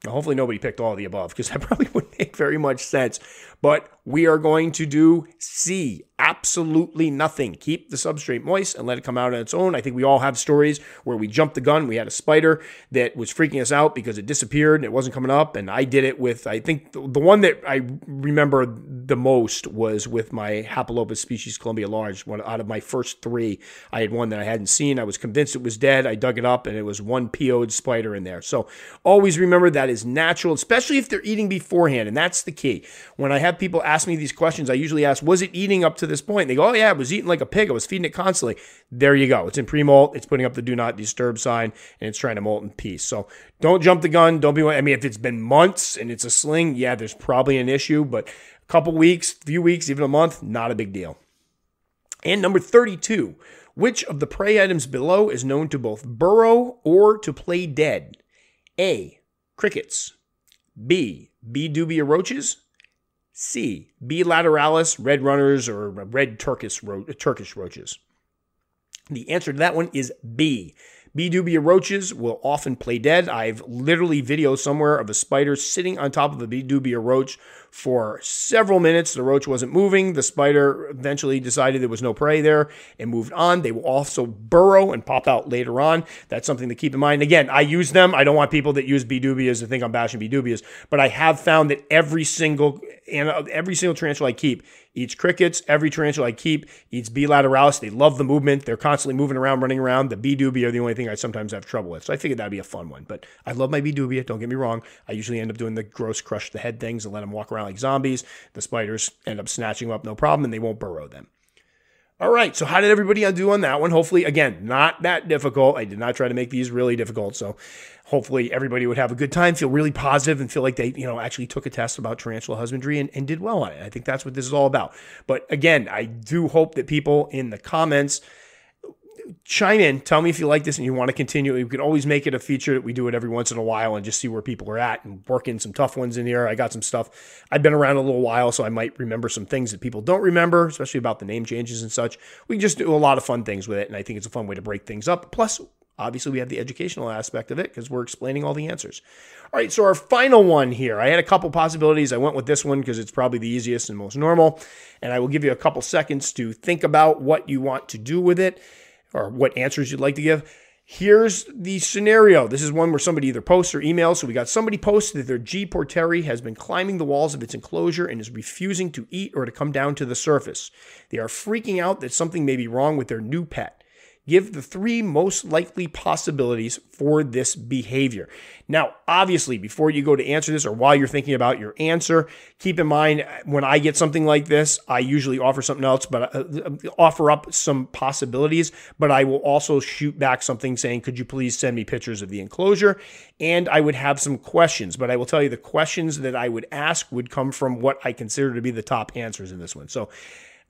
Now, hopefully, nobody picked all of the above because that probably wouldn't make very much sense. But we are going to do C, absolutely nothing. Keep the substrate moist and let it come out on its own. I think we all have stories where we jumped the gun. We had a spider that was freaking us out because it disappeared and it wasn't coming up. And I did it with, I think the, the one that I remember the most was with my Haplopus species Columbia large. One out of my first three, I had one that I hadn't seen. I was convinced it was dead. I dug it up and it was one PO'd spider in there. So always remember that is natural, especially if they're eating beforehand. And that's the key. When I have people ask ask me these questions, I usually ask, was it eating up to this point? And they go, oh, yeah, it was eating like a pig. I was feeding it constantly. There you go. It's in pre-molt. It's putting up the do not disturb sign, and it's trying to molt in peace. So don't jump the gun. Don't be, I mean, if it's been months and it's a sling, yeah, there's probably an issue, but a couple weeks, few weeks, even a month, not a big deal. And number 32, which of the prey items below is known to both burrow or to play dead? A. Crickets. B. B. dubia roaches. C. B. lateralis, red runners, or red Turkish, ro- Turkish roaches? The answer to that one is B. B. dubia roaches will often play dead. I've literally video somewhere of a spider sitting on top of a B. dubia roach for several minutes. The roach wasn't moving. The spider eventually decided there was no prey there and moved on. They will also burrow and pop out later on. That's something to keep in mind. Again, I use them. I don't want people that use B dubias to think I'm bashing B dubias, but I have found that every single and uh, every single tarantula I keep eats crickets. Every tarantula I keep eats B lateralis. They love the movement. They're constantly moving around, running around. The bee doobie are the only thing I sometimes have trouble with. So I figured that'd be a fun one. But I love my bee dubia. Don't get me wrong. I usually end up doing the gross crush the head things and let them walk around around like zombies. The spiders end up snatching them up no problem and they won't burrow them. All right, so how did everybody do on that one? Hopefully, again, not that difficult. I did not try to make these really difficult, so hopefully everybody would have a good time, feel really positive, and feel like they, you know, actually took a test about tarantula husbandry and, and did well on it. I think that's what this is all about. But again, I do hope that people in the comments – chime in. Tell me if you like this and you want to continue. We can always make it a feature that we do it every once in a while and just see where people are at and work in some tough ones in here. I got some stuff. I've been around a little while, so I might remember some things that people don't remember, especially about the name changes and such. We just do a lot of fun things with it, and I think it's a fun way to break things up. Plus, obviously, we have the educational aspect of it because we're explaining all the answers. All right, so our final one here. I had a couple possibilities. I went with this one because it's probably the easiest and most normal. And I will give you a couple seconds to think about what you want to do with it or what answers you'd like to give. Here's the scenario. This is one where somebody either posts or emails. So we got somebody posted that their G. porteri has been climbing the walls of its enclosure and is refusing to eat or to come down to the surface. They are freaking out that something may be wrong with their new pet give the three most likely possibilities for this behavior. Now, obviously, before you go to answer this or while you're thinking about your answer, keep in mind when I get something like this, I usually offer something else, but uh, offer up some possibilities, but I will also shoot back something saying, could you please send me pictures of the enclosure? And I would have some questions, but I will tell you the questions that I would ask would come from what I consider to be the top answers in this one. So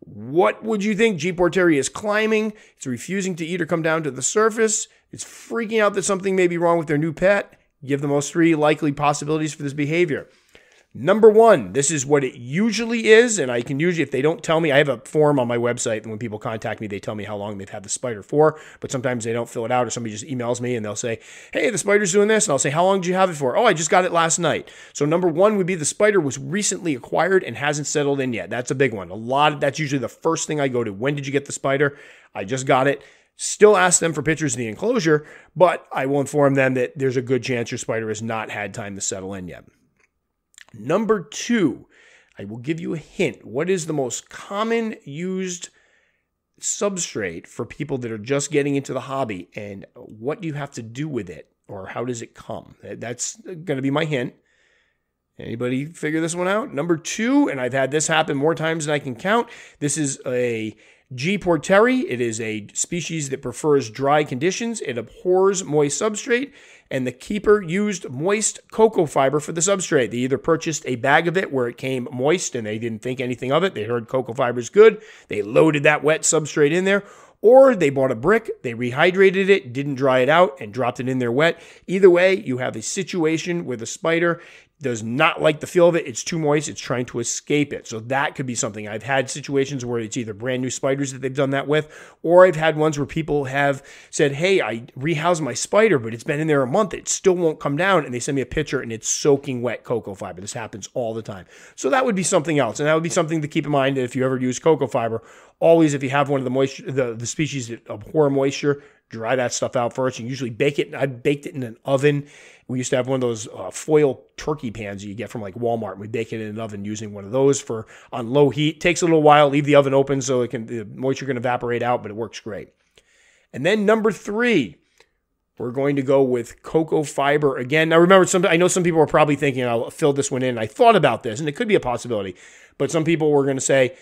what would you think? G. porteri is climbing. It's refusing to eat or come down to the surface. It's freaking out that something may be wrong with their new pet. Give the most three likely possibilities for this behavior. Number one, this is what it usually is. And I can usually, if they don't tell me, I have a form on my website. And when people contact me, they tell me how long they've had the spider for. But sometimes they don't fill it out, or somebody just emails me and they'll say, Hey, the spider's doing this. And I'll say, How long did you have it for? Oh, I just got it last night. So number one would be the spider was recently acquired and hasn't settled in yet. That's a big one. A lot of, that's usually the first thing I go to. When did you get the spider? I just got it. Still ask them for pictures of the enclosure, but I will inform them that there's a good chance your spider has not had time to settle in yet. Number two, I will give you a hint. What is the most common used substrate for people that are just getting into the hobby and what do you have to do with it or how does it come? That's going to be my hint. Anybody figure this one out? Number two, and I've had this happen more times than I can count. This is a G. porteri, it is a species that prefers dry conditions. It abhors moist substrate, and the keeper used moist cocoa fiber for the substrate. They either purchased a bag of it where it came moist and they didn't think anything of it. They heard cocoa fiber is good. They loaded that wet substrate in there, or they bought a brick, they rehydrated it, didn't dry it out, and dropped it in there wet. Either way, you have a situation where the spider does not like the feel of it. It's too moist. It's trying to escape it. So that could be something. I've had situations where it's either brand new spiders that they've done that with, or I've had ones where people have said, Hey, I rehoused my spider, but it's been in there a month. It still won't come down. And they send me a picture and it's soaking wet cocoa fiber. This happens all the time. So that would be something else. And that would be something to keep in mind if you ever use cocoa fiber. Always, if you have one of the moisture, the, the species that abhor moisture, dry that stuff out first and usually bake it. I baked it in an oven. We used to have one of those uh, foil turkey pans you get from like Walmart. And we bake it in an oven using one of those for on low heat. Takes a little while. Leave the oven open so it can the moisture can evaporate out, but it works great. And then number three, we're going to go with cocoa fiber again. Now remember, some I know some people are probably thinking I'll fill this one in. I thought about this, and it could be a possibility, but some people were going to say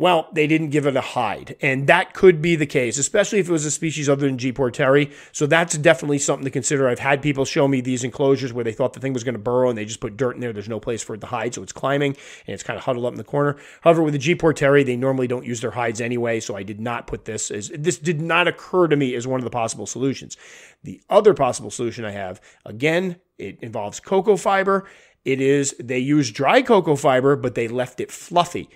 well, they didn't give it a hide. And that could be the case, especially if it was a species other than G. porteri. So that's definitely something to consider. I've had people show me these enclosures where they thought the thing was going to burrow and they just put dirt in there. There's no place for it to hide, so it's climbing and it's kind of huddled up in the corner. However, with the G. porteri, they normally don't use their hides anyway, so I did not put this as this did not occur to me as one of the possible solutions. The other possible solution I have, again, it involves cocoa fiber. It is they use dry cocoa fiber, but they left it fluffy.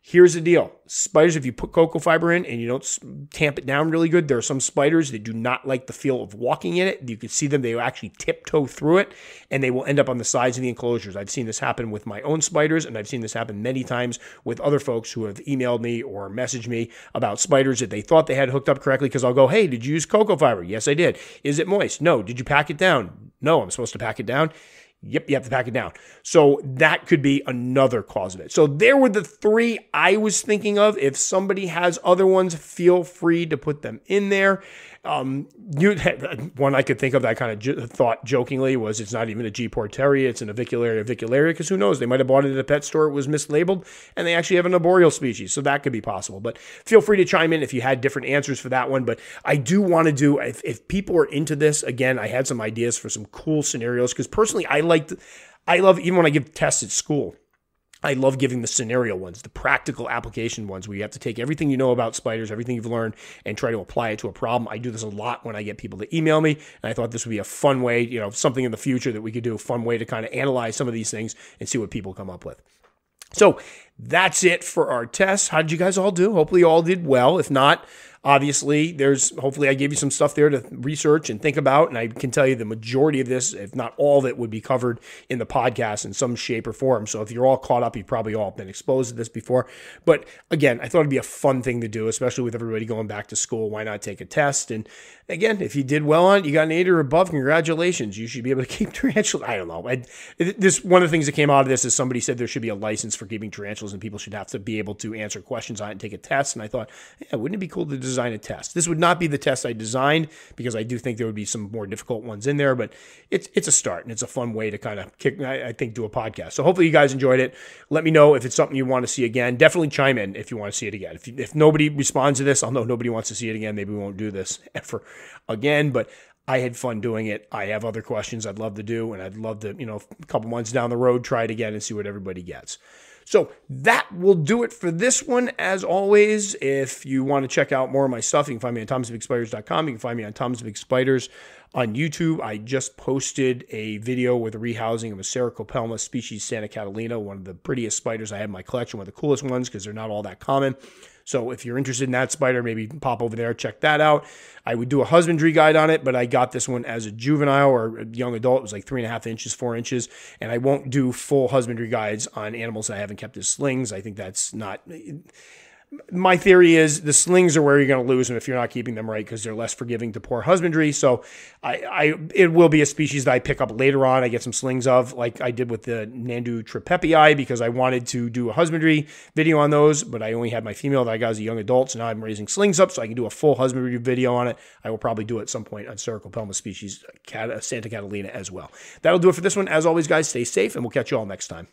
Here's the deal spiders, if you put cocoa fiber in and you don't tamp it down really good, there are some spiders that do not like the feel of walking in it. You can see them, they actually tiptoe through it and they will end up on the sides of the enclosures. I've seen this happen with my own spiders and I've seen this happen many times with other folks who have emailed me or messaged me about spiders that they thought they had hooked up correctly because I'll go, hey, did you use cocoa fiber? Yes, I did. Is it moist? No. Did you pack it down? No, I'm supposed to pack it down. Yep, you have to pack it down. So that could be another cause of it. So there were the three I was thinking of. If somebody has other ones, feel free to put them in there. Um, you one I could think of that kind of j- thought jokingly was it's not even a G. porteri, it's an avicularia avicularia because who knows they might have bought it at a pet store it was mislabeled and they actually have an arboreal species so that could be possible. But feel free to chime in if you had different answers for that one. But I do want to do if, if people are into this again I had some ideas for some cool scenarios because personally I liked I love even when I give tests at school I love giving the scenario ones, the practical application ones, where you have to take everything you know about spiders, everything you've learned, and try to apply it to a problem. I do this a lot when I get people to email me, and I thought this would be a fun way, you know, something in the future that we could do, a fun way to kind of analyze some of these things and see what people come up with. So that's it for our test. How did you guys all do? Hopefully, you all did well. If not, Obviously, there's hopefully I gave you some stuff there to research and think about. And I can tell you the majority of this, if not all of it, would be covered in the podcast in some shape or form. So if you're all caught up, you've probably all been exposed to this before. But again, I thought it'd be a fun thing to do, especially with everybody going back to school. Why not take a test? And again, if you did well on it, you got an eight or above, congratulations. You should be able to keep tarantulas. I don't know. I, this one of the things that came out of this is somebody said there should be a license for keeping tarantulas and people should have to be able to answer questions on it and take a test. And I thought, yeah, wouldn't it be cool to design design a test. This would not be the test I designed because I do think there would be some more difficult ones in there, but it's it's a start and it's a fun way to kind of kick I, I think do a podcast. So hopefully you guys enjoyed it. Let me know if it's something you want to see again. Definitely chime in if you want to see it again. If, if nobody responds to this, I'll know nobody wants to see it again. Maybe we won't do this ever again, but I had fun doing it. I have other questions I'd love to do, and I'd love to, you know, a couple months down the road, try it again and see what everybody gets. So that will do it for this one. As always, if you want to check out more of my stuff, you can find me on tomsbigspiders.com. You can find me on Tom's Big Spiders on YouTube. I just posted a video with a rehousing of a Ceracopelma species Santa Catalina, one of the prettiest spiders I have in my collection, one of the coolest ones because they're not all that common. So if you're interested in that spider, maybe pop over there, check that out. I would do a husbandry guide on it, but I got this one as a juvenile or a young adult. It was like three and a half inches, four inches. And I won't do full husbandry guides on animals that I haven't kept as slings. I think that's not, my theory is the slings are where you're going to lose them if you're not keeping them right because they're less forgiving to poor husbandry. So I, I, it will be a species that I pick up later on. I get some slings of, like I did with the Nandu tripepii because I wanted to do a husbandry video on those, but I only had my female that I got as a young adult. So now I'm raising slings up so I can do a full husbandry video on it. I will probably do it at some point on Cercopelma species, Santa Catalina as well. That'll do it for this one. As always, guys, stay safe and we'll catch you all next time.